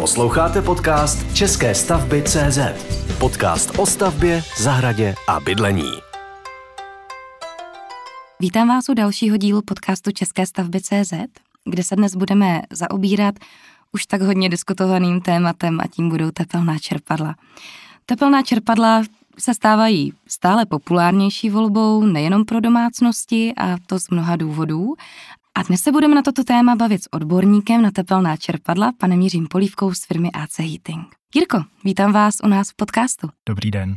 Posloucháte podcast České stavby CZ. Podcast o stavbě, zahradě a bydlení. Vítám vás u dalšího dílu podcastu České stavby CZ, kde se dnes budeme zaobírat už tak hodně diskutovaným tématem a tím budou tepelná čerpadla. Tepelná čerpadla se stávají stále populárnější volbou nejenom pro domácnosti a to z mnoha důvodů, a dnes se budeme na toto téma bavit s odborníkem na tepelná čerpadla, panem Jiřím Polívkou z firmy AC Heating. Jirko, vítám vás u nás v podcastu. Dobrý den.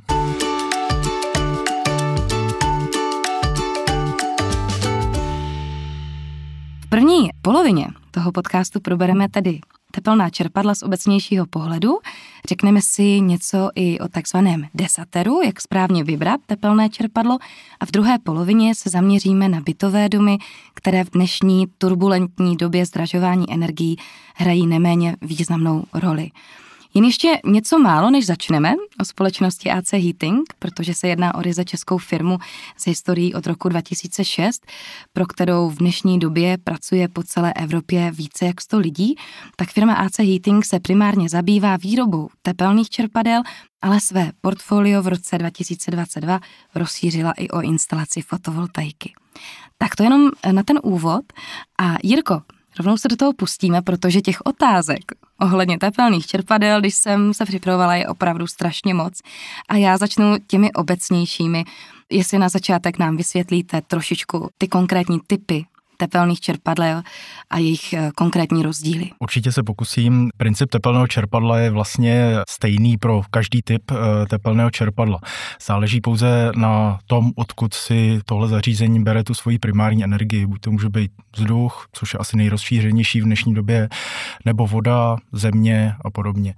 první polovině toho podcastu probereme tedy tepelná čerpadla z obecnějšího pohledu. Řekneme si něco i o takzvaném desateru, jak správně vybrat tepelné čerpadlo a v druhé polovině se zaměříme na bytové domy, které v dnešní turbulentní době zdražování energií hrají neméně významnou roli. Jen ještě něco málo, než začneme o společnosti AC Heating, protože se jedná o ryze českou firmu s historií od roku 2006, pro kterou v dnešní době pracuje po celé Evropě více jak 100 lidí, tak firma AC Heating se primárně zabývá výrobou tepelných čerpadel, ale své portfolio v roce 2022 rozšířila i o instalaci fotovoltaiky. Tak to jenom na ten úvod. A Jirko, Rovnou se do toho pustíme, protože těch otázek ohledně tepelných čerpadel, když jsem se připravovala, je opravdu strašně moc. A já začnu těmi obecnějšími. Jestli na začátek nám vysvětlíte trošičku ty konkrétní typy tepelných čerpadel a jejich eh, konkrétní rozdíly. Určitě se pokusím. Princip tepelného čerpadla je vlastně stejný pro každý typ eh, tepelného čerpadla. Záleží pouze na tom, odkud si tohle zařízení bere tu svoji primární energii. Buď to může být vzduch, což je asi nejrozšířenější v dnešní době, nebo voda, země a podobně.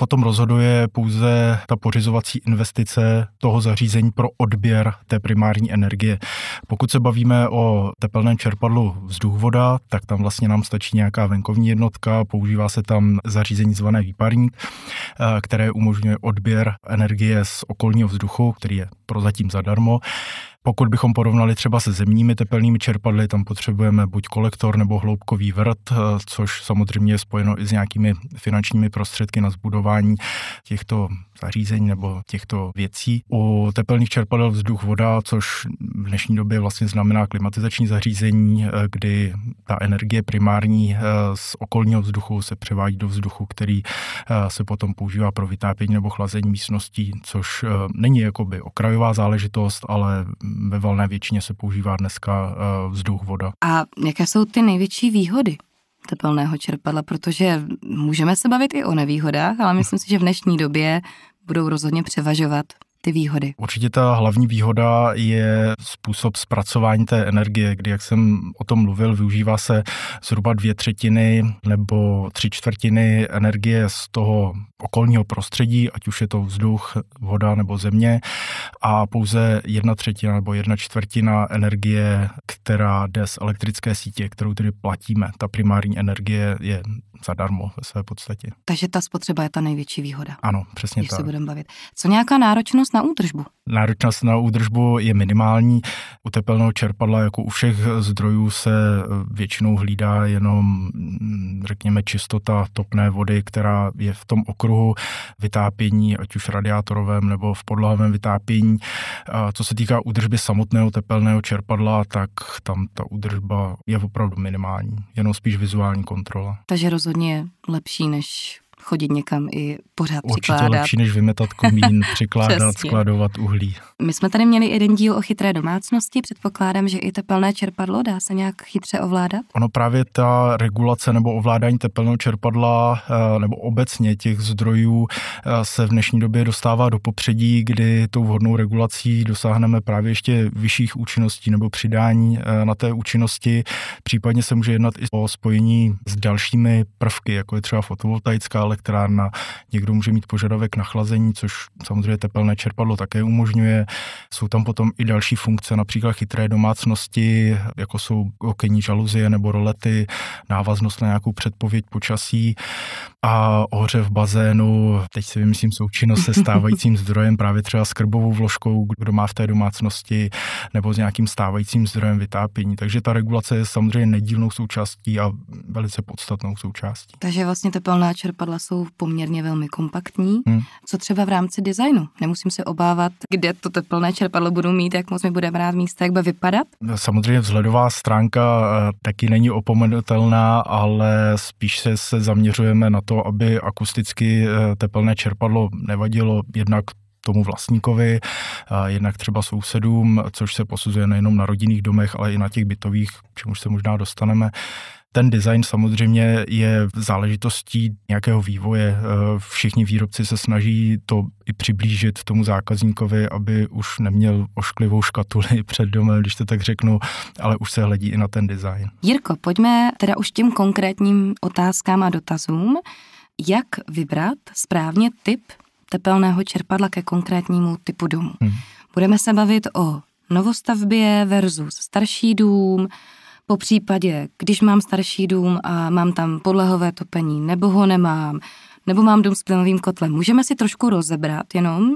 Potom rozhoduje pouze ta pořizovací investice toho zařízení pro odběr té primární energie. Pokud se bavíme o tepelném čerpadlu vzduch-voda, tak tam vlastně nám stačí nějaká venkovní jednotka, používá se tam zařízení zvané výparník, eh, které umožňuje odběr energie z okolního vzduchu, který je prozatím zadarmo. Pokud bychom porovnali třeba se zemními tepelnými čerpadly, tam potřebujeme buď kolektor nebo hloubkový vrt, eh, což samozřejmě je spojeno i s nějakými finančními prostředky na zbudování těchto zařízení nebo těchto věcí. U tepelných čerpadel vzduch, voda, což v dnešní době vlastně znamená klimatizační zařízení, eh, kdy ta energie primární eh, z okolního vzduchu se převádí do vzduchu, který eh, se potom používá pro vytápění nebo chlazení místností, což není jakoby okrajová záležitost, ale ve valné většině se používá dneska vzduch, voda. A jaké jsou ty největší výhody tepelného čerpadla, protože můžeme se bavit i o nevýhodách, ale myslím si, že v dnešní době budou rozhodně převažovat ty výhody? Určitě ta hlavní výhoda je způsob zpracování té energie, kdy, jak jsem o tom mluvil, využívá se zhruba dvě třetiny nebo tři čtvrtiny energie z toho okolního prostředí, ať už je to vzduch, voda nebo země, a pouze jedna třetina nebo jedna čtvrtina energie, která jde z elektrické sítě, kterou tedy platíme. Ta primární energie je zadarmo ve své podstatě. Takže ta spotřeba je ta největší výhoda. Ano, přesně tak. se budeme bavit. Co nějaká náročnost na údržbu? Náročnost na údržbu je minimální. U tepelného čerpadla, jako u všech zdrojů, se většinou hlídá jenom, mm, řekněme, čistota topné vody, která je v tom okruhu vytápění, ať už radiátorovém nebo v podlahovém vytápění. A co se týká údržby samotného tepelného čerpadla, tak tam ta údržba je opravdu minimální, jenom spíš vizuální kontrola. Takže rozhodně rozhodně lepší, než chodit někam i pořád Určitě přikládat. Určitě lepší, než vymetat komín, přikládat, skladovat uhlí. My jsme tady měli jeden díl o chytré domácnosti. Předpokládám, že i tepelné čerpadlo dá se nějak chytře ovládat? Ono právě ta regulace nebo ovládání tepelného čerpadla eh, nebo obecně těch zdrojů eh, se v dnešní době dostává do popředí, kdy tou vhodnou regulací dosáhneme právě ještě vyšších účinností nebo přidání eh, na té účinnosti. Případně se může jednat i o spojení s dalšími prvky, jako je třeba fotovoltaická elektrárna, někdo Někdo může mít požadavek na chlazení, což samozřejmě tepelné čerpadlo také umožňuje. Jsou tam potom i další funkce, například chytré domácnosti, jako jsou okenní žaluzie nebo rolety, návaznost na nějakou předpověď počasí a ohřev bazénu. Teď si vymyslím součinnost se stávajícím zdrojem, právě třeba s krbovou vložkou, kdo má v té domácnosti, nebo s nějakým stávajícím zdrojem vytápění. Takže ta regulace je samozřejmě nedílnou součástí a velice podstatnou součástí. Takže vlastně tepelná čerpadla jsou poměrně velmi kompaktní, hmm. co třeba v rámci designu. Nemusím se obávat, kde to teplné čerpadlo budu mít, jak moc mi bude brát místa, jak bude vypadat. Samozřejmě vzhledová stránka eh, taky není opomenutelná, ale spíš se, se zaměřujeme na to, aby akusticky eh, teplné čerpadlo nevadilo jednak tomu vlastníkovi, eh, jednak třeba sousedům, což se posuzuje nejenom na rodinných domech, ale i na těch bytových, čemuž se možná dostaneme. Ten design samozřejmě je záležitostí nějakého vývoje. Eh, všichni výrobci se snaží to i přiblížit tomu zákazníkovi, aby už neměl ošklivou škatuli před domem, když to tak řeknu, ale už se hledí i na ten design. Jirko, pojďme teda už těm konkrétním otázkám a dotazům. Jak vybrat správně typ tepelného čerpadla ke konkrétnímu typu domu? Hmm. Budeme se bavit o novostavbě versus starší dům, po případě, když mám starší dům a mám tam podlahové topení, nebo ho nemám, nebo mám dům s plynovým kotlem, můžeme si trošku rozebrat jenom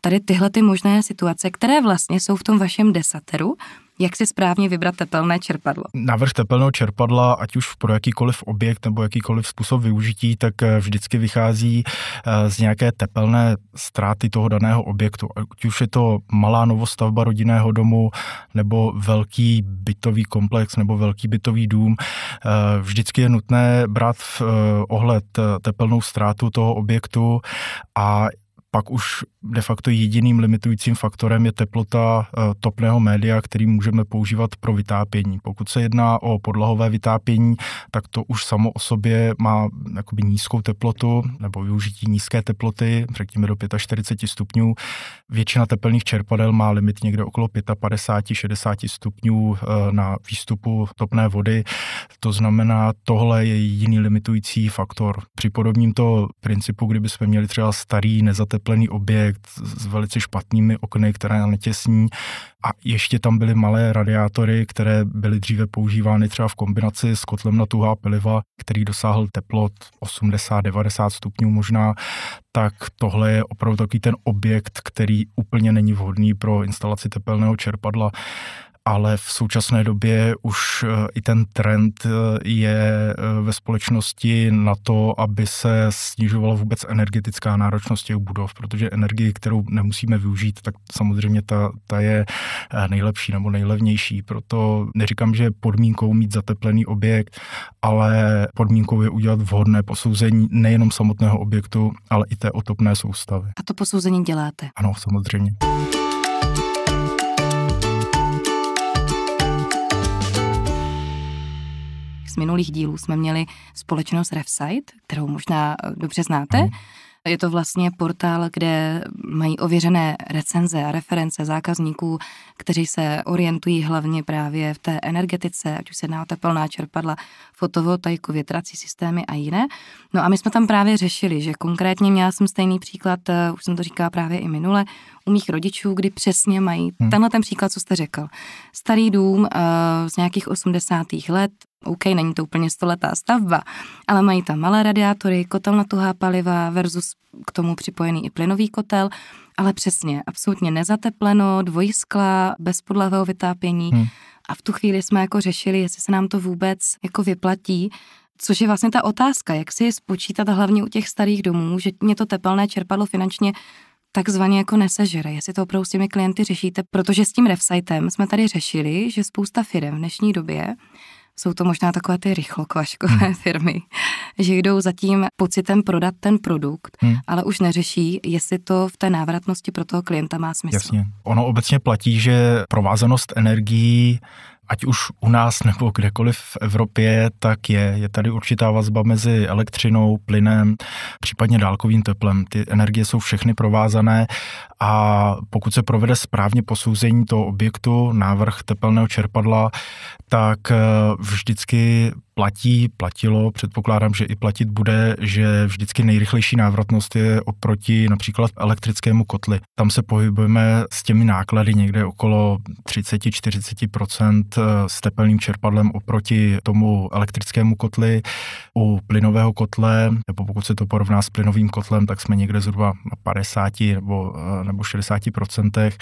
tady tyhle ty možné situace, které vlastně jsou v tom vašem desateru jak si správně vybrat tepelné čerpadlo? Navrh tepelného čerpadla, ať už pro jakýkoliv objekt nebo jakýkoliv způsob využití, tak eh, vždycky vychází eh, z nějaké tepelné ztráty toho daného objektu. Ať už je to malá novostavba rodinného domu, nebo velký bytový komplex, nebo velký bytový dům, eh, vždycky je nutné brát v ohled tepelnou ztrátu toho objektu a pak už de facto jediným limitujícím faktorem je teplota eh, topného média, který můžeme používat pro vytápění. Pokud se jedná o podlahové vytápění, tak to už samo o sobě má jakoby nízkou teplotu nebo využití nízké teploty, řekněme do 45 stupňů. Většina tepelných čerpadel má limit někde okolo 55-60 stupňů eh, na výstupu topné vody. To znamená, tohle je jiný limitující faktor. Při podobním to principu, kdybychom měli třeba starý nezateplený oteplený objekt s velice špatnými okny, které netěsní. A ještě tam byly malé radiátory, které byly dříve používány třeba v kombinaci s kotlem na tuhá piliva, který dosáhl teplot 80-90 stupňů možná, tak tohle je opravdu takový ten objekt, který úplně není vhodný pro instalaci tepelného čerpadla ale v současné době už eh, i ten trend eh, je eh, ve společnosti na to, aby se snižovala vůbec energetická náročnost těch budov, protože energii, kterou nemusíme využít, tak samozřejmě ta, ta je nejlepší nebo nejlevnější. Proto neříkám, že podmínkou mít zateplený objekt, ale podmínkou je udělat vhodné posouzení nejenom samotného objektu, ale i té otopné soustavy. A to posouzení děláte? Ano, samozřejmě. z minulých dílů jsme měli společnost Refsite, kterou možná eh, dobře znáte. Mhm. Je to vlastně portál, kde mají ověřené recenze a reference zákazníků, kteří se orientují hlavně právě v té energetice, ať už se jedná o teplná čerpadla, fotovoltaiku, větrací systémy a jiné. No a my jsme tam právě řešili, že konkrétně měla jsem stejný příklad, eh, už jsem to říkala právě i minule, u mých rodičů, kdy přesně mají hmm. tenhle ten příklad, co jste řekl. Starý dům uh, z nějakých 80. let, OK, není to úplně stoletá stavba, ale mají tam malé radiátory, kotel na tuhá paliva versus k tomu připojený i plynový kotel, ale přesně, absolutně nezatepleno, dvojskla, bez podlahového vytápění. Hmm. A v tu chvíli jsme jako řešili, jestli se nám to vůbec jako vyplatí, což je vlastně ta otázka, jak si je spočítat hlavně u těch starých domů, že mě to tepelné čerpadlo finančně takzvaně jako nesežere, jestli to opravdu s těmi klienty řešíte, protože s tím refsajtem jsme tady řešili, že spousta firm v dnešní době jsou to možná takové ty rychlokvaškové hmm. firmy, že jdou za tím pocitem prodat ten produkt, hmm. ale už neřeší, jestli to v té návratnosti pro toho klienta má smysl. Jasně. Ono obecně platí, že provázanost energií ať už u nás nebo kdekoliv v Evropě, tak je, je tady určitá vazba mezi elektřinou, plynem, případně dálkovým teplem. Ty energie jsou všechny provázané a pokud se provede správně posouzení toho objektu, návrh tepelného čerpadla, tak eh, vždycky platí, platilo, předpokládám, že i platit bude, že vždycky nejrychlejší návratnost je oproti například elektrickému kotli. Tam se pohybujeme s těmi náklady někde okolo 30-40% eh, s tepelným čerpadlem oproti tomu elektrickému kotli. U plynového kotle, nebo pokud se to porovná s plynovým kotlem, tak jsme někde zhruba na 50 nebo, eh, nebo 60%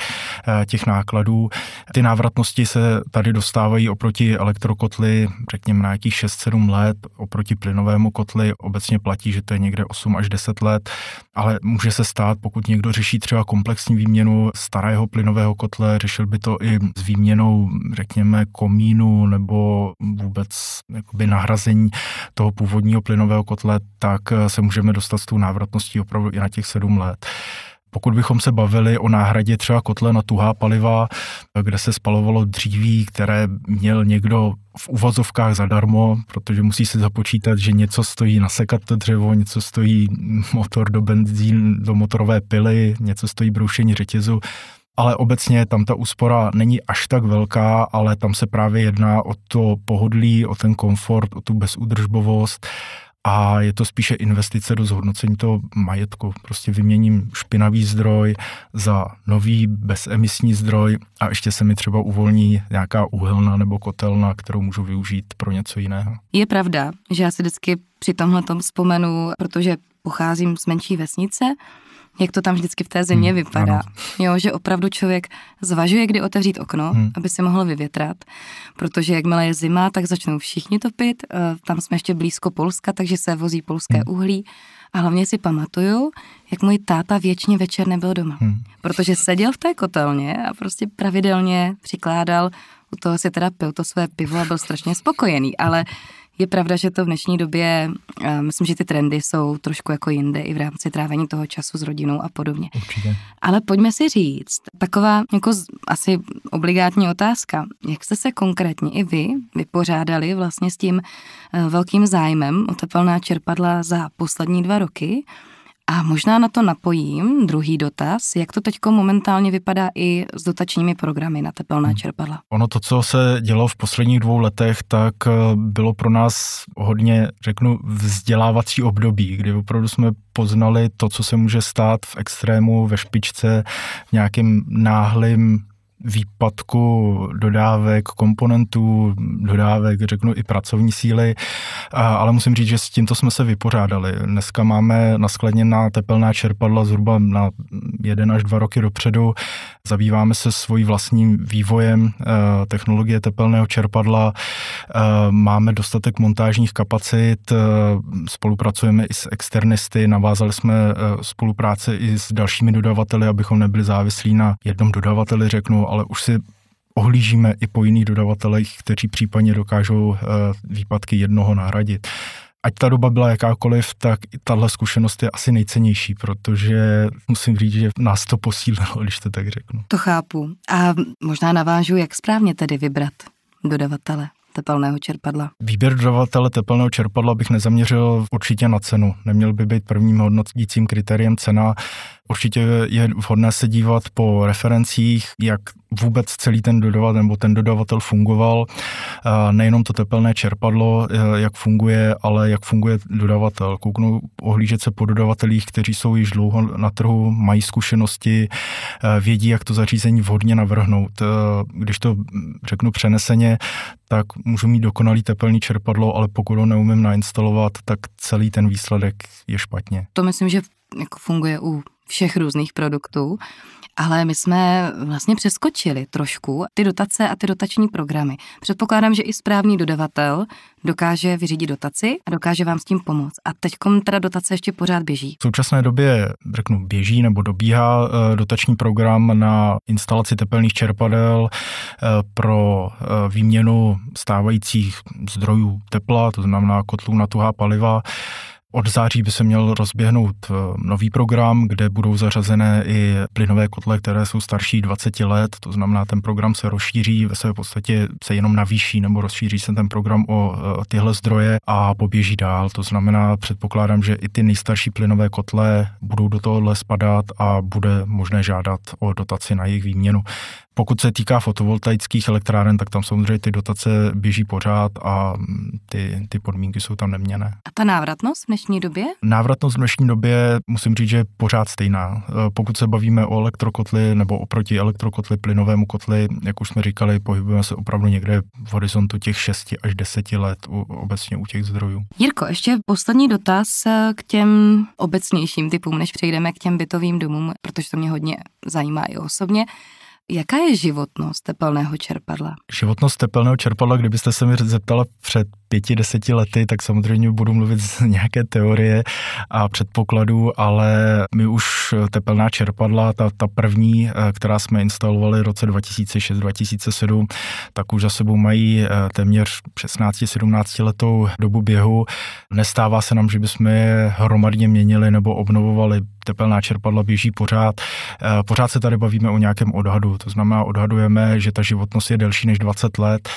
eh, těch nákladů. Ty návratnosti se tady dostávají oproti elektrokotli, řekněme, na nějakých 6-7 let, oproti plynovému kotli obecně platí, že to je někde 8 až 10 let, ale může se stát, pokud někdo řeší třeba komplexní výměnu starého plynového kotle, řešil by to i s výměnou, řekněme, komínu nebo vůbec jakoby nahrazení toho původního plynového kotle, tak se můžeme dostat s tou návratností opravdu i na těch 7 let. Pokud bychom se bavili o náhradě třeba kotle na tuhá paliva, kde se spalovalo dříví, které měl někdo v uvozovkách zadarmo, protože musí se započítat, že něco stojí nasekat to dřevo, něco stojí motor do benzín, do motorové pily, něco stojí broušení řetězu, ale obecně tam ta úspora není až tak velká, ale tam se právě jedná o to pohodlí, o ten komfort, o tu bezúdržbovost a je to spíše investice do zhodnocení toho majetku. Prostě vyměním špinavý zdroj za nový bezemisní zdroj a ještě se mi třeba uvolní nějaká uhelna nebo kotelna, kterou můžu využít pro něco jiného. Je pravda, že já si vždycky při tomhle tom vzpomenu, protože pocházím z menší vesnice, jak to tam vždycky v té země hmm, vypadá. Ano. Jo, že opravdu člověk zvažuje, kdy otevřít okno, hmm. aby se mohl vyvětrat, protože jakmile je zima, tak začnou všichni topit. Eh, tam jsme ještě blízko Polska, takže se vozí polské hmm. uhlí. A hlavně si pamatuju, jak můj táta věčně večer nebyl doma, hmm. protože seděl v té kotelně a prostě pravidelně přikládal u toho si teda pil to své pivo a byl strašně spokojený, ale je pravda, že to v dnešní době, eh, myslím, že ty trendy jsou trošku jako jinde i v rámci trávení toho času s rodinou a podobně. Určitě. Ale pojďme si říct, taková jako asi obligátní otázka, jak jste se konkrétně i vy vypořádali vlastně s tím eh, velkým zájmem o tepelná čerpadla za poslední dva roky, a možná na to napojím druhý dotaz, jak to teď momentálně vypadá i s dotačními programy na tepelná hmm. čerpadla. Ono to, co se dělo v posledních dvou letech, tak eh, bylo pro nás hodně, řeknu, vzdělávací období, kdy opravdu jsme poznali to, co se může stát v extrému, ve špičce, v nějakém náhlém výpadku dodávek komponentů, dodávek, řeknu, i pracovní síly, ale musím říct, že s tímto jsme se vypořádali. Dneska máme naskladněná tepelná čerpadla zhruba na jeden až dva roky dopředu. Zabýváme se svým vlastním vývojem eh, technologie tepelného čerpadla. Eh, máme dostatek montážních kapacit, eh, spolupracujeme i s externisty, navázali jsme spolupráce i s dalšími dodavateli, abychom nebyli závislí na jednom dodavateli, řeknu, ale už si ohlížíme i po jiných dodavatelech, kteří případně dokážou eh, výpadky jednoho nahradit. Ať ta doba byla jakákoliv, tak tahle zkušenost je asi nejcennější, protože musím říct, že nás to posílilo, když to tak řeknu. To chápu. A možná navážu, jak správně tedy vybrat dodavatele tepelného čerpadla? Výběr dodavatele tepelného čerpadla bych nezaměřil určitě na cenu. Neměl by být prvním hodnotícím kritériem cena. Určitě je vhodné se dívat po referencích, jak vůbec celý ten dodavatel nebo ten dodavatel fungoval. Eh, nejenom to tepelné čerpadlo, eh, jak funguje, ale jak funguje dodavatel. Kouknu ohlížet se po dodavatelích, kteří jsou již dlouho na trhu, mají zkušenosti, eh, vědí, jak to zařízení vhodně navrhnout. Když to řeknu přeneseně, tak můžu mít dokonalý tepelný čerpadlo, ale pokud ho neumím nainstalovat, tak celý ten výsledek je špatně. To myslím, že jako funguje u všech různých produktů. Ale my jsme vlastně přeskočili trošku ty dotace a ty dotační programy. Předpokládám, že i správný dodavatel dokáže vyřídit dotaci a dokáže vám s tím pomoct. A teď teda dotace ještě pořád běží. V současné době, řeknu, běží nebo dobíhá eh, dotační program na instalaci tepelných čerpadel eh, pro eh, výměnu stávajících zdrojů tepla, to znamená kotlů na tuhá paliva od září by se měl rozběhnout eh, nový program, kde budou zařazené i plynové kotle, které jsou starší 20 let, to znamená, ten program se rozšíří, ve své podstatě se jenom navýší nebo rozšíří se ten program eh, o tyhle zdroje a poběží dál. To znamená, předpokládám, že i ty nejstarší plynové kotle budou do tohohle spadat a bude možné žádat o dotaci na jejich výměnu. Pokud se týká fotovoltaických elektráren, tak tam samozřejmě ty dotace běží pořád a ty, ty podmínky jsou tam neměné. A ta návratnost v dnešní době? Návratnost v dnešní době musím říct, že je pořád stejná. Eh, pokud se bavíme o elektrokotli nebo oproti elektrokotli, plynovému kotli, jak už jsme říkali, pohybujeme se opravdu někde v horizontu těch 6 až 10 let u, obecně u těch zdrojů. Jirko, ještě poslední dotaz eh, k těm obecnějším typům, než přejdeme k těm bytovým domům, protože to mě hodně zajímá i osobně. Jaká je životnost tepelného čerpadla? Životnost tepelného čerpadla, kdybyste se mi zeptala před pěti, deseti lety, tak samozřejmě budu mluvit z nějaké teorie a předpokladů, ale my už tepelná čerpadla, ta, ta první, eh, která jsme instalovali v roce 2006-2007, tak už za sebou mají eh, téměř 16-17 letou dobu běhu. Nestává se nám, že bychom je hromadně měnili nebo obnovovali tepelná čerpadla běží pořád. Eh, pořád se tady bavíme o nějakém odhadu to znamená, odhadujeme, že ta životnost je delší než 20 let.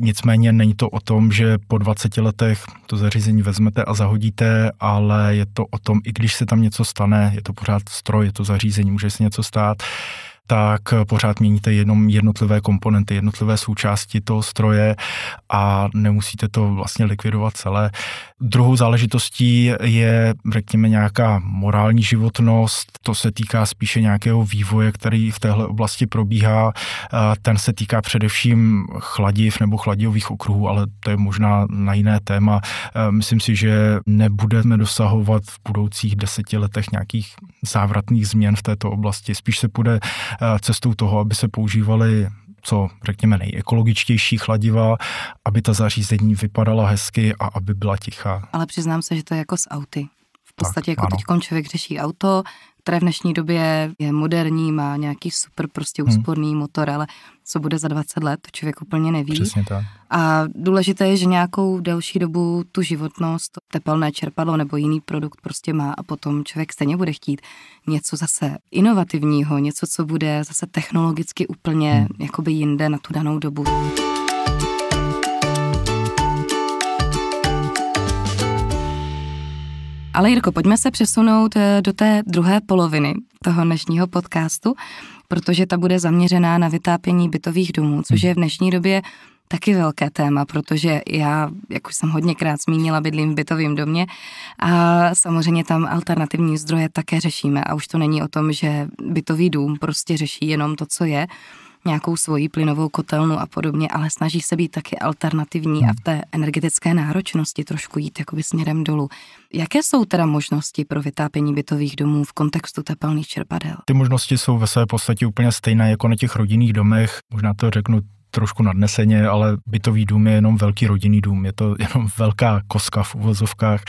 Nicméně není to o tom, že po 20 letech to zařízení vezmete a zahodíte, ale je to o tom, i když se tam něco stane, je to pořád stroj, je to zařízení, může se něco stát, tak pořád měníte jenom jednotlivé komponenty, jednotlivé součásti toho stroje a nemusíte to vlastně likvidovat celé. Druhou záležitostí je, řekněme, nějaká morální životnost, to se týká spíše nějakého vývoje, který v téhle oblasti probíhá. Ten se týká především chladiv nebo chladivových okruhů, ale to je možná na jiné téma. Myslím si, že nebudeme dosahovat v budoucích deseti letech nějakých závratných změn v této oblasti. Spíš se půjde Eh, cestou toho, aby se používaly co řekněme nejekologičtější chladiva, aby ta zařízení vypadala hezky a aby byla tichá. Ale přiznám se, že to je jako s auty. V podstatě tak, jako teď člověk řeší auto, které v dnešní době je moderní, má nějaký super prostě hmm. úsporný hmm. motor, ale co bude za 20 let, to člověk úplně neví. Přesně tak. A důležité je, že nějakou delší dobu tu životnost, tepelné čerpadlo nebo jiný produkt prostě má a potom člověk stejně bude chtít něco zase inovativního, něco, co bude zase technologicky úplně hmm. jakoby jinde na tu danou dobu. Ale Jirko, pojďme se přesunout eh, do té druhé poloviny toho dnešního podcastu, protože ta bude zaměřená na vytápění bytových domů, což je v dnešní době taky velké téma, protože já, jak už jsem hodněkrát zmínila, bydlím v bytovém domě a samozřejmě tam alternativní zdroje také řešíme a už to není o tom, že bytový dům prostě řeší jenom to, co je, nějakou svoji plynovou kotelnu a podobně, ale snaží se být taky alternativní a v té energetické náročnosti trošku jít jakoby směrem dolů. Jaké jsou teda možnosti pro vytápění bytových domů v kontextu tepelných čerpadel? Ty možnosti jsou ve své podstatě úplně stejné jako na těch rodinných domech. Možná to řeknu trošku nadneseně, ale bytový dům je jenom velký rodinný dům, je to jenom velká koska v uvozovkách.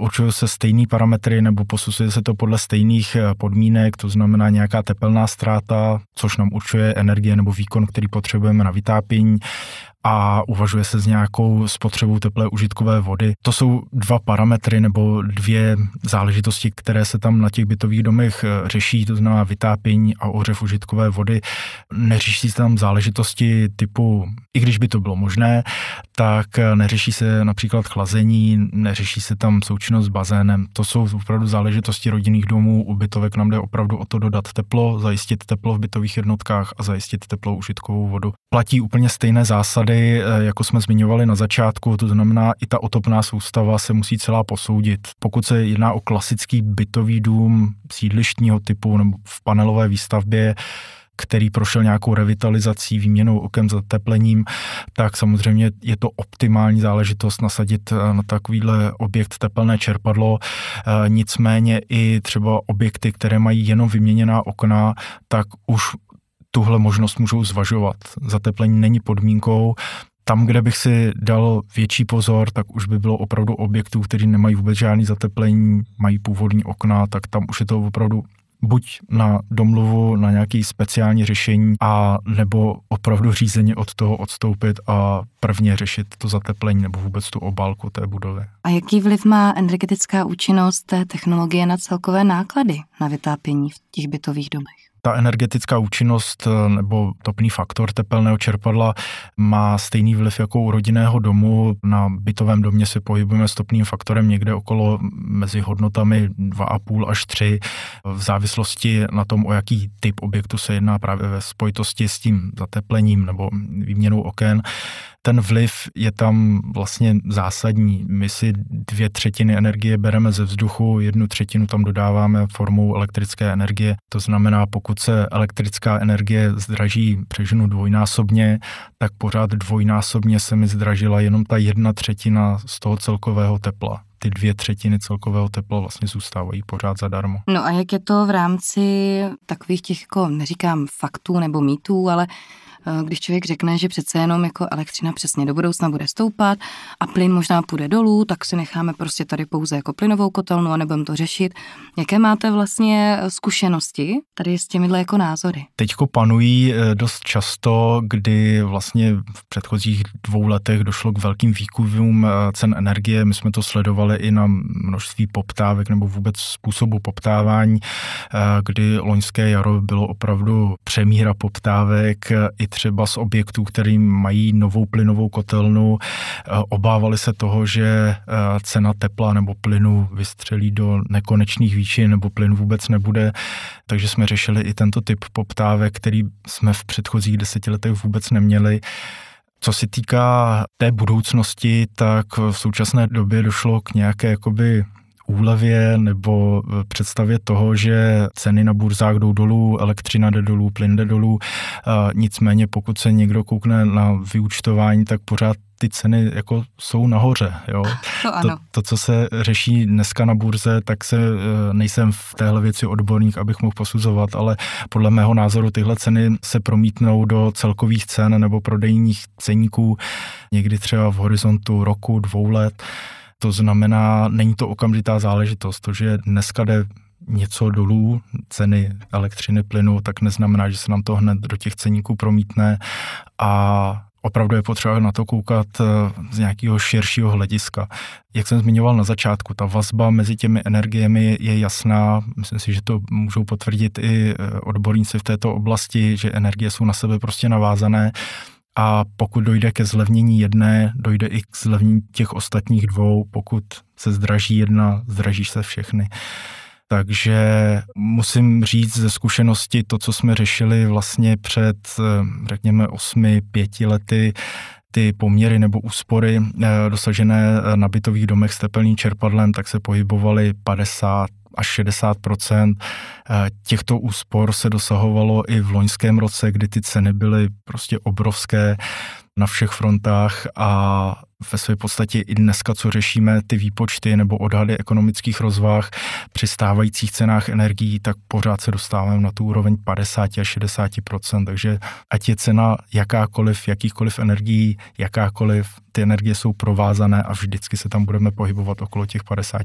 Určují se stejný parametry nebo posuzuje se to podle stejných eh, podmínek, to znamená nějaká tepelná ztráta, což nám určuje energie nebo výkon, který potřebujeme na vytápění, a uvažuje se s nějakou spotřebou teplé užitkové vody. To jsou dva parametry nebo dvě záležitosti, které se tam na těch bytových domech eh, řeší, to znamená vytápění a ohřev užitkové vody. Neřeší se tam záležitosti typu, i když by to bylo možné, tak eh, neřeší se například chlazení, neřeší se tam součinnost s bazénem. To jsou opravdu záležitosti rodinných domů. U bytovek nám jde opravdu o to dodat teplo, zajistit teplo v bytových jednotkách a zajistit teplou užitkovou vodu. Platí úplně stejné zásady tady, eh, jako jsme zmiňovali na začátku, to znamená, i ta otopná soustava se musí celá posoudit. Pokud se jedná o klasický bytový dům sídlištního typu nebo v panelové výstavbě, který prošel nějakou revitalizací, výměnou okem, zateplením, tak samozřejmě je to optimální záležitost nasadit eh, na takovýhle objekt teplné čerpadlo. Eh, nicméně i třeba objekty, které mají jenom vyměněná okna, tak už tuhle možnost můžou zvažovat. Zateplení není podmínkou. Tam, kde bych si dal větší pozor, tak už by bylo opravdu objektů, kteří nemají vůbec žádný zateplení, mají původní okna, tak tam už je to opravdu buď na domluvu, na nějaké speciální řešení, a nebo opravdu řízeně od toho odstoupit a prvně řešit to zateplení nebo vůbec tu obálku té budovy. A jaký vliv má energetická účinnost té technologie na celkové náklady na vytápění v těch bytových domech? ta energetická účinnost eh, nebo topný faktor tepelného čerpadla má stejný vliv jako u rodinného domu. Na bytovém domě se pohybujeme s topným faktorem někde okolo mezi hodnotami 2,5 až 3 v závislosti na tom, o jaký typ objektu se jedná právě ve spojitosti s tím zateplením nebo výměnou oken ten vliv je tam vlastně zásadní. My si dvě třetiny energie bereme ze vzduchu, jednu třetinu tam dodáváme formou elektrické energie. To znamená, pokud se elektrická energie zdraží přeženu dvojnásobně, tak pořád dvojnásobně se mi zdražila jenom ta jedna třetina z toho celkového tepla ty dvě třetiny celkového tepla vlastně zůstávají pořád zadarmo. No a jak je to v rámci takových těch, jako neříkám faktů nebo mýtů, ale Eh, když člověk řekne, že přece jenom jako elektřina přesně do budoucna bude stoupat a plyn možná půjde dolů, tak si necháme prostě tady pouze jako plynovou kotelnu a nebudeme to řešit. Jaké máte vlastně eh, zkušenosti tady s těmihle jako názory? Teďko panují eh, dost často, kdy vlastně v předchozích dvou letech došlo k velkým výkuvům cen energie. My jsme to sledovali i na množství poptávek nebo vůbec způsobu poptávání, kdy loňské jaro bylo opravdu přemíra poptávek i třeba z objektů, který mají novou plynovou kotelnu, eh, obávali se toho, že eh, cena tepla nebo plynu vystřelí do nekonečných výšin nebo plyn vůbec nebude. Takže jsme řešili i tento typ poptávek, který jsme v předchozích deseti letech vůbec neměli. Co se týká té budoucnosti, tak v současné době došlo k nějaké jakoby úlevě nebo e, představě toho, že ceny na burzách jdou dolů, elektřina jde dolů, plyn jde dolů. E, nicméně pokud se někdo koukne na vyučtování, tak pořád ty ceny jako jsou nahoře. Jo? Ah, to, ano. to, to, co se řeší dneska na burze, tak se e, nejsem v téhle věci odborník, abych mohl posuzovat, ale podle mého názoru tyhle ceny se promítnou do celkových cen nebo prodejních ceníků někdy třeba v horizontu roku, dvou let. To znamená, není to okamžitá záležitost. To, že dneska jde něco dolů, ceny elektřiny, plynu, tak neznamená, že se nám to hned do těch ceníků promítne a opravdu je potřeba na to koukat eh, z nějakého širšího hlediska. Jak jsem zmiňoval na začátku, ta vazba mezi těmi energiemi je jasná. Myslím si, že to můžou potvrdit i eh, odborníci v této oblasti, že energie jsou na sebe prostě navázané a pokud dojde ke zlevnění jedné, dojde i k zlevnění těch ostatních dvou. Pokud se zdraží jedna, zdraží se všechny. Takže musím říct ze zkušenosti to, co jsme řešili vlastně před, eh, řekněme, osmi, pěti lety, ty poměry nebo úspory eh, dosažené eh, na bytových domech s tepelným čerpadlem, tak se pohybovaly 50 až 60 eh, Těchto úspor se dosahovalo i v loňském roce, kdy ty ceny byly prostě obrovské na všech frontách a ve své podstatě i dneska, co řešíme, ty výpočty nebo odhady ekonomických rozvah při stávajících cenách energií, tak pořád se dostáváme na tu úroveň 50 až 60 takže ať je cena jakákoliv, jakýchkoliv energií, jakákoliv, ty energie jsou provázané a vždycky se tam budeme pohybovat okolo těch 50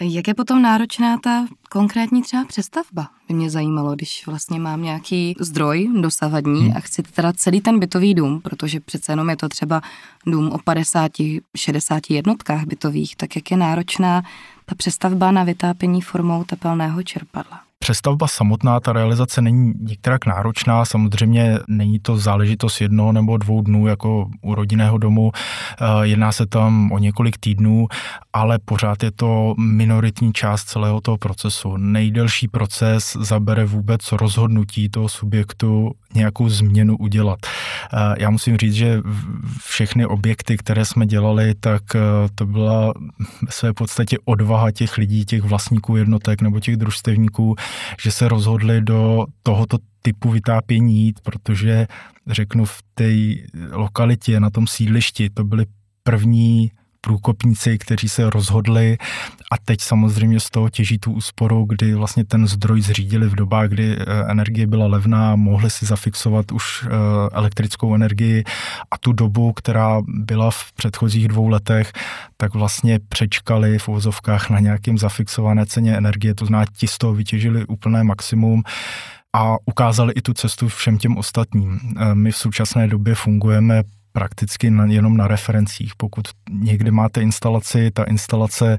Jak je potom náročná ta konkrétní třeba přestavba? By mě zajímalo, když vlastně mám nějaký zdroj dosavadní hmm. a chci teda celý ten bytový dům, protože přece jenom je to třeba dům o 50 50, 60 jednotkách bytových, tak jak je náročná ta přestavba na vytápění formou tepelného čerpadla? Přestavba samotná, ta realizace není některak náročná, samozřejmě není to záležitost jednoho nebo dvou dnů jako u rodinného domu, eh, jedná se tam o několik týdnů, ale pořád je to minoritní část celého toho procesu. Nejdelší proces zabere vůbec rozhodnutí toho subjektu, nějakou změnu udělat. Eh, já musím říct, že všechny objekty, které jsme dělali, tak eh, to byla ve své podstatě odvaha těch lidí, těch vlastníků jednotek nebo těch družstevníků, že se rozhodli do tohoto typu vytápění jít, protože řeknu v té lokalitě, na tom sídlišti, to byly první průkopníci, kteří se rozhodli a teď samozřejmě z toho těží tu úsporu, kdy vlastně ten zdroj zřídili v dobách, kdy eh, energie byla levná, mohli si zafixovat už eh, elektrickou energii a tu dobu, která byla v předchozích dvou letech, tak vlastně přečkali v uvozovkách na nějakým zafixované ceně energie, to znamená, ti z toho vytěžili úplné maximum a ukázali i tu cestu všem těm ostatním. Eh, my v současné době fungujeme prakticky na, jenom na referencích. Pokud někde máte instalaci, ta instalace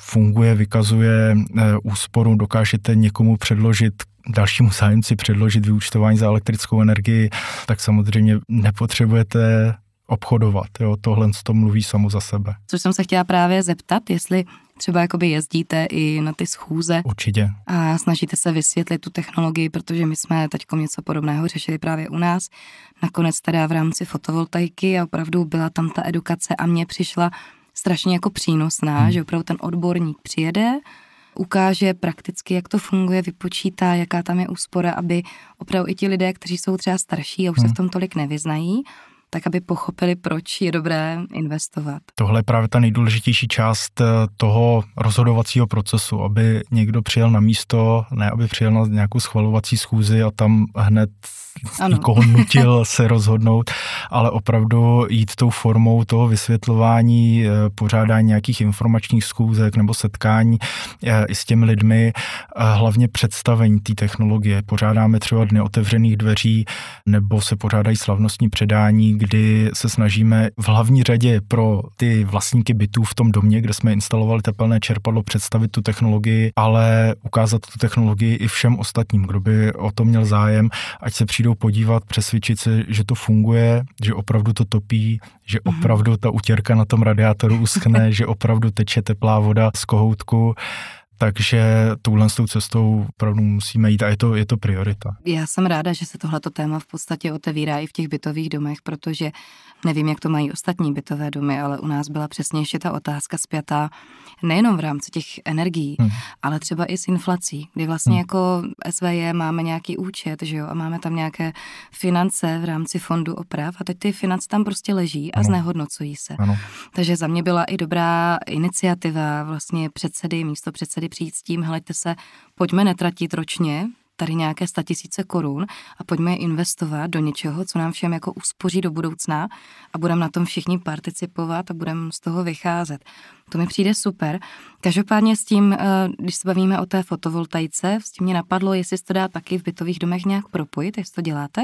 funguje, vykazuje eh, úsporu, dokážete někomu předložit dalšímu zájemci předložit vyúčtování za elektrickou energii, tak samozřejmě nepotřebujete obchodovat. Jo? Tohle to mluví samo za sebe. Což jsem se chtěla právě zeptat, jestli třeba jakoby jezdíte i na ty schůze. Určitě. A snažíte se vysvětlit tu technologii, protože my jsme teď něco podobného řešili právě u nás. Nakonec teda v rámci fotovoltaiky a opravdu byla tam ta edukace a mně přišla strašně jako přínosná, hmm. že opravdu ten odborník přijede, ukáže prakticky, jak to funguje, vypočítá, jaká tam je úspora, aby opravdu i ti lidé, kteří jsou třeba starší a už hmm. se v hmm. tom tolik nevyznají, tak aby pochopili, proč je dobré investovat. Tohle je právě ta nejdůležitější část eh, toho rozhodovacího procesu, aby někdo přijel na místo, ne aby přijel na nějakou schvalovací schůzi a tam hned ano. nikoho nutil se rozhodnout, ale opravdu jít tou formou toho vysvětlování, eh, pořádání nějakých informačních schůzek nebo setkání eh, i s těmi lidmi, hlavně představení té technologie. Pořádáme třeba dny otevřených dveří nebo se pořádají slavnostní předání, kdy se snažíme v hlavní řadě pro ty vlastníky bytů v tom domě, kde jsme instalovali tepelné čerpadlo, představit tu technologii, ale ukázat tu technologii i všem ostatním, kdo by o to měl zájem, ať se přijdou podívat, přesvědčit se, že to funguje, že opravdu to topí, že mhm. opravdu ta utěrka na tom radiátoru uschne, že opravdu teče teplá voda z kohoutku. Takže touhle s tou cestou opravdu musíme jít a je to, je to priorita. Já jsem ráda, že se tohleto téma v podstatě otevírá i v těch bytových domech, protože nevím, jak to mají ostatní bytové domy, ale u nás byla přesnější ta otázka zpětá nejenom v rámci těch energií, hmm. ale třeba i s inflací, kdy vlastně hmm. jako SVJ máme nějaký účet, že jo, a máme tam nějaké finance v rámci fondu oprav a teď ty finance tam prostě leží a ano. znehodnocují se. Ano. Takže za mě byla i dobrá iniciativa vlastně předsedy, místo předsedy přijít s tím, heleďte se, pojďme netratit ročně, tady nějaké tisíce korun a pojďme je investovat do něčeho, co nám všem jako uspoří do budoucna a budeme na tom všichni participovat a budeme z toho vycházet. To mi přijde super. Každopádně s tím, eh, když se bavíme o té fotovoltaice, s tím mě napadlo, jestli se to dá taky v bytových domech nějak propojit, jestli to děláte,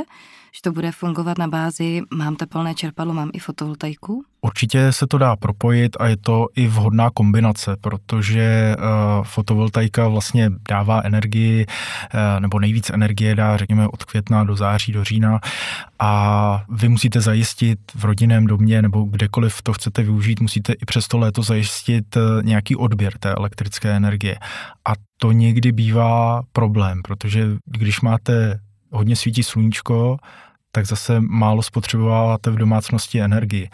že to bude fungovat na bázi mám tepelné čerpadlo, mám i fotovoltaiku? Určitě se to dá propojit a je to i vhodná kombinace, protože eh, fotovoltaika vlastně dává energii, eh, nebo nejvíc energie dá, řekněme, od května do září, do října a vy musíte zajistit v rodinném domě nebo kdekoliv to chcete využít, musíte i přes to léto zajistit zajistit eh, nějaký odběr té elektrické energie. A to někdy bývá problém, protože když máte hodně svítí sluníčko, tak zase málo spotřebováváte v domácnosti energii.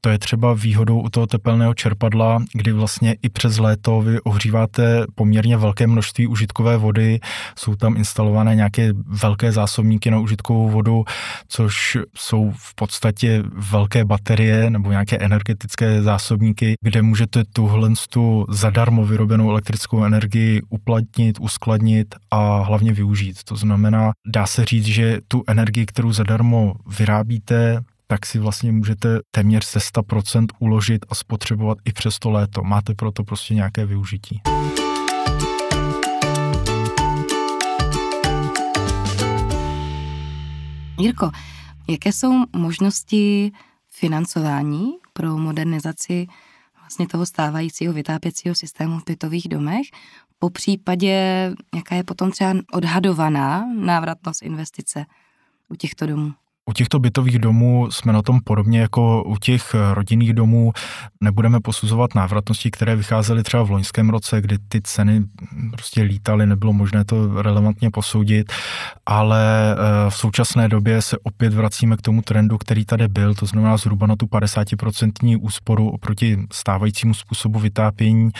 To je třeba výhodou u toho tepelného čerpadla, kdy vlastně i přes léto vy ohříváte poměrně velké množství užitkové vody, jsou tam instalované nějaké velké zásobníky na užitkovou vodu, což jsou v podstatě velké baterie nebo nějaké energetické zásobníky, kde můžete tuhle tu zadarmo vyrobenou elektrickou energii uplatnit, uskladnit a hlavně využít. To znamená, dá se říct, že tu energii, kterou zadarmo vyrábíte, tak si vlastně můžete téměř se 100% uložit a spotřebovat i přes to léto. Máte proto prostě nějaké využití. Jirko, jaké jsou možnosti financování pro modernizaci vlastně toho stávajícího vytápěcího systému v bytových domech? Po případě, jaká je potom třeba odhadovaná návratnost investice u těchto domů? U těchto bytových domů jsme na tom podobně jako u těch eh, rodinných domů. Nebudeme posuzovat návratnosti, které vycházely třeba v loňském roce, kdy ty ceny prostě lítaly, nebylo možné to relevantně posoudit, ale eh, v současné době se opět vracíme k tomu trendu, který tady byl, to znamená zhruba na tu 50% úsporu oproti stávajícímu způsobu vytápění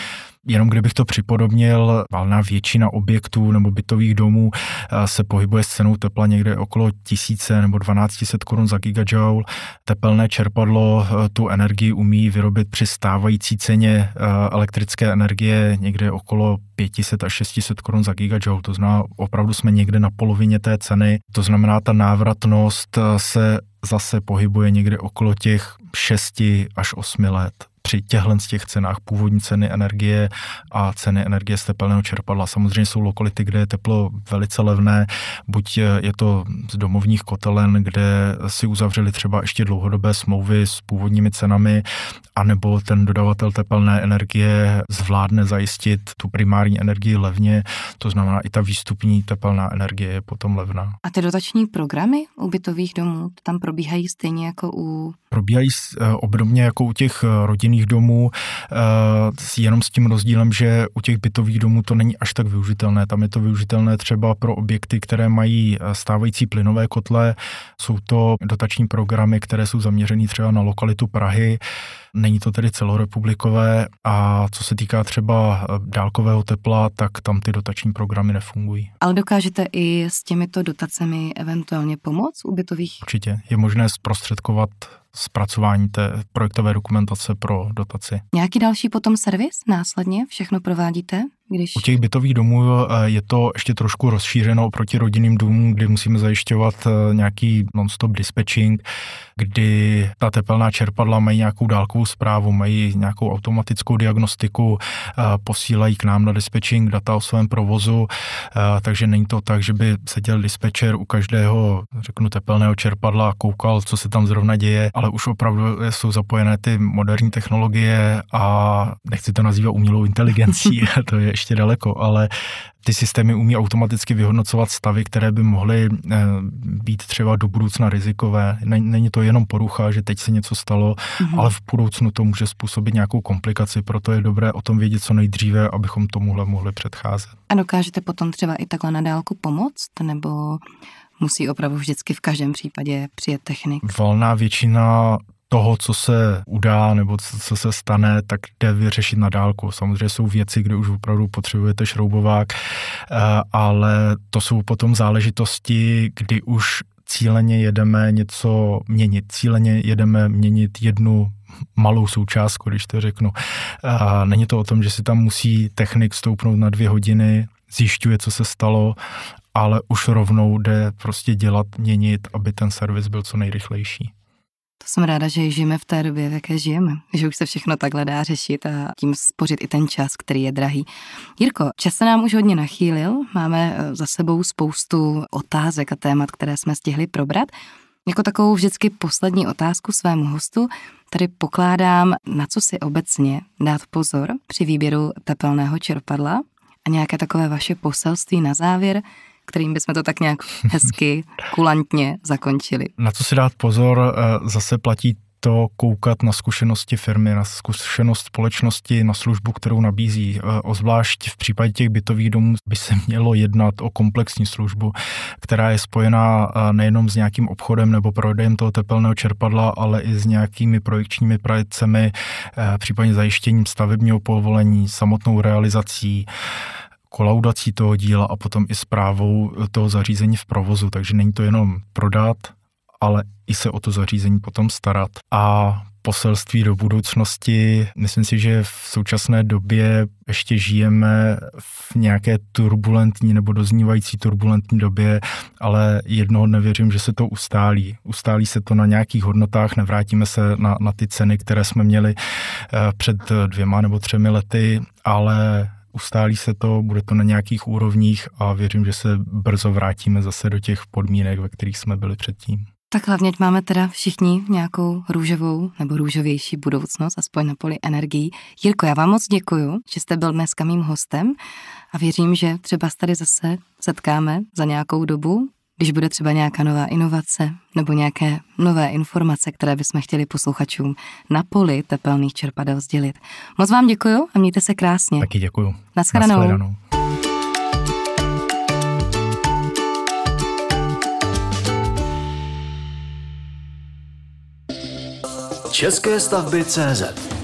Jenom kdybych to připodobnil, valná většina objektů nebo bytových domů eh, se pohybuje s cenou tepla někde okolo 1000 nebo 1200 korun za gigajoule. Tepelné čerpadlo eh, tu energii umí vyrobit při stávající ceně eh, elektrické energie někde okolo 500 až 600 korun za gigajoule. To znamená, opravdu jsme někde na polovině té ceny. To znamená, ta návratnost se zase pohybuje někde okolo těch 6 až 8 let při těchto z těch cenách původní ceny energie a ceny energie z tepelného čerpadla. Samozřejmě jsou lokality, kde je teplo velice levné, buď e, je to z domovních kotelen, kde si uzavřeli třeba ještě dlouhodobé smlouvy s původními cenami, anebo ten dodavatel tepelné energie zvládne zajistit tu primární energii levně, to znamená i ta výstupní tepelná energie je potom levná. A ty dotační programy ubytových domů tam probíhají stejně jako u probíhají eh, obdobně jako u těch eh, rodinných domů, eh, jenom s tím rozdílem, že u těch bytových domů to není až tak využitelné. Tam je to využitelné třeba pro objekty, které mají stávající plynové kotle. Jsou to dotační programy, které jsou zaměřené třeba na lokalitu Prahy. Není to tedy celorepublikové a co se týká třeba dálkového tepla, tak tam ty dotační programy nefungují. Ale dokážete i s těmito dotacemi eventuálně pomoct u bytových? Určitě. Je možné zprostředkovat zpracování té projektové dokumentace pro dotaci. Nějaký další potom servis následně všechno provádíte? Když... U těch bytových domů eh, je to ještě trošku rozšířeno oproti rodinným důmům, kdy musíme zajišťovat eh, nějaký non-stop dispatching, kdy ta tepelná čerpadla mají nějakou dálkovou zprávu, mají nějakou automatickou diagnostiku, eh, posílají k nám na dispatching data o svém provozu, takže není to tak, že by seděl dispečer u každého, řeknu, tepelného čerpadla a koukal, co se tam zrovna děje, ale už opravdu jsou zapojené ty moderní technologie a nechci to nazývat umělou inteligencí, to je ještě daleko, ale ty systémy umí automaticky vyhodnocovat stavy, které by mohly eh, být třeba do budoucna rizikové. Není to jenom porucha, že teď se něco stalo, mm-hmm. ale v budoucnu to může způsobit nějakou komplikaci, proto je dobré o tom vědět co nejdříve, abychom tomuhle mohli předcházet. A dokážete potom třeba i takhle na dálku pomoct, nebo musí opravdu vždycky v každém případě přijet technik. Valná většina toho, co se udá nebo co se stane, tak jde vyřešit na dálku. Samozřejmě jsou věci, kde už opravdu potřebujete šroubovák, eh, ale to jsou potom záležitosti, kdy už cíleně jedeme něco měnit. Cíleně jedeme měnit jednu malou součástku, když to řeknu. A eh, není to o tom, že si tam musí technik stoupnout na dvě hodiny, zjišťuje, co se stalo ale už rovnou jde prostě dělat, měnit, aby ten servis byl co nejrychlejší. To jsem ráda, že žijeme v té době, v jaké žijeme, že už se všechno takhle dá řešit a tím spořit i ten čas, který je drahý. Jirko, čas se nám už hodně nachýlil, máme eh, za sebou spoustu otázek a témat, které jsme stihli probrat. Jako takovou vždycky poslední otázku svému hostu tady pokládám, na co si obecně dát pozor při výběru tepelného čerpadla a nějaké takové vaše poselství na závěr, kterým bychom to tak nějak hezky, kulantně zakončili. Na co si dát pozor, eh, zase platí to koukat na zkušenosti firmy, na zkušenost společnosti, na službu, kterou nabízí. Eh, Ozvlášť v případě těch bytových domů by se mělo jednat o komplexní službu, která je spojená eh, nejenom s nějakým obchodem nebo prodejem toho tepelného čerpadla, ale i s nějakými projekčními pracemi, případně zajištěním stavebního povolení, samotnou realizací kolaudací toho díla a potom i zprávou toho zařízení v provozu, takže není to jenom prodat, ale i se o to zařízení potom starat. A poselství do budoucnosti. Myslím si, že v současné době ještě žijeme v nějaké turbulentní nebo doznívající turbulentní době, ale jednoho nevěřím, že se to ustálí. Ustálí se to na nějakých hodnotách, nevrátíme se na, na ty ceny, které jsme měli eh, před dvěma nebo třemi lety, ale ustálí se to, bude to na nějakých úrovních a věřím, že se brzo vrátíme zase do těch podmínek, ve kterých jsme byli předtím. Tak hlavně máme teda všichni nějakou růžovou nebo růžovější budoucnost, aspoň na poli energií. Jirko, já vám moc děkuju, že jste byl dneska mým hostem a věřím, že třeba tady zase setkáme za nějakou dobu když bude třeba nějaká nová inovace nebo nějaké nové informace, které bychom chtěli posluchačům na poli tepelných čerpadel sdělit. Moc vám děkuji a mějte se krásně. Taky děkuji. Naschledanou. Naschledanou. České stavby CZ